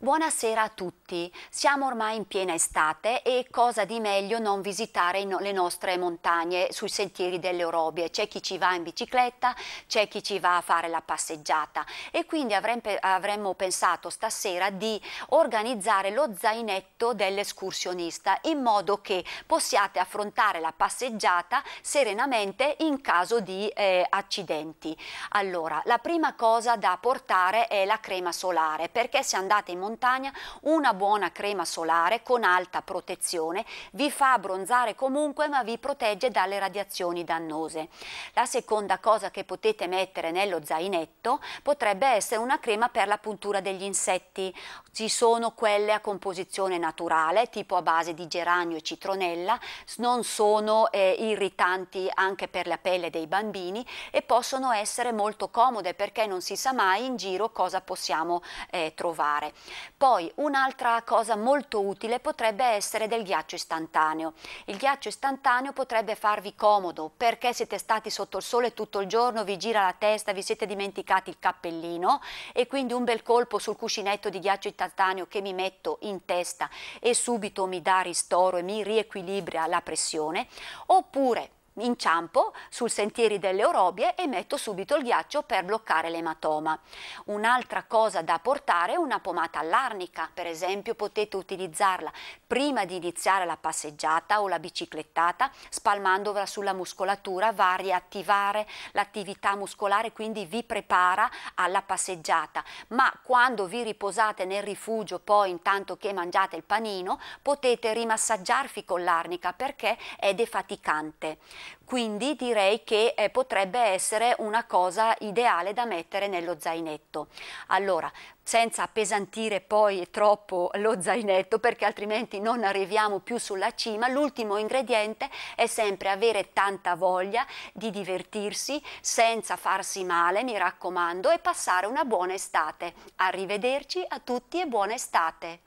Buonasera a tutti. Siamo ormai in piena estate e cosa di meglio non visitare le nostre montagne sui sentieri delle Orobie. C'è chi ci va in bicicletta, c'è chi ci va a fare la passeggiata e quindi avremmo pensato stasera di organizzare lo zainetto dell'escursionista in modo che possiate affrontare la passeggiata serenamente in caso di eh, accidenti. Allora, la prima cosa da portare è la crema solare perché se andate in montagna montagna, una buona crema solare con alta protezione vi fa abbronzare comunque ma vi protegge dalle radiazioni dannose. La seconda cosa che potete mettere nello zainetto potrebbe essere una crema per la puntura degli insetti. Ci sono quelle a composizione naturale, tipo a base di geranio e citronella, non sono eh, irritanti anche per la pelle dei bambini e possono essere molto comode perché non si sa mai in giro cosa possiamo eh, trovare. Poi un'altra cosa molto utile potrebbe essere del ghiaccio istantaneo. Il ghiaccio istantaneo potrebbe farvi comodo perché siete stati sotto il sole tutto il giorno, vi gira la testa, vi siete dimenticati il cappellino e quindi un bel colpo sul cuscinetto di ghiaccio istantaneo che mi metto in testa e subito mi dà ristoro e mi riequilibra la pressione. Oppure inciampo sul sentieri delle orobie e metto subito il ghiaccio per bloccare l'ematoma. Un'altra cosa da portare è una pomata all'arnica, per esempio potete utilizzarla prima di iniziare la passeggiata o la biciclettata, spalmandola sulla muscolatura va a riattivare l'attività muscolare, quindi vi prepara alla passeggiata, ma quando vi riposate nel rifugio poi intanto che mangiate il panino potete rimassaggiarvi con l'arnica perché è defaticante quindi direi che eh, potrebbe essere una cosa ideale da mettere nello zainetto. Allora, senza appesantire poi troppo lo zainetto perché altrimenti non arriviamo più sulla cima, l'ultimo ingrediente è sempre avere tanta voglia di divertirsi senza farsi male, mi raccomando, e passare una buona estate. Arrivederci a tutti e buona estate!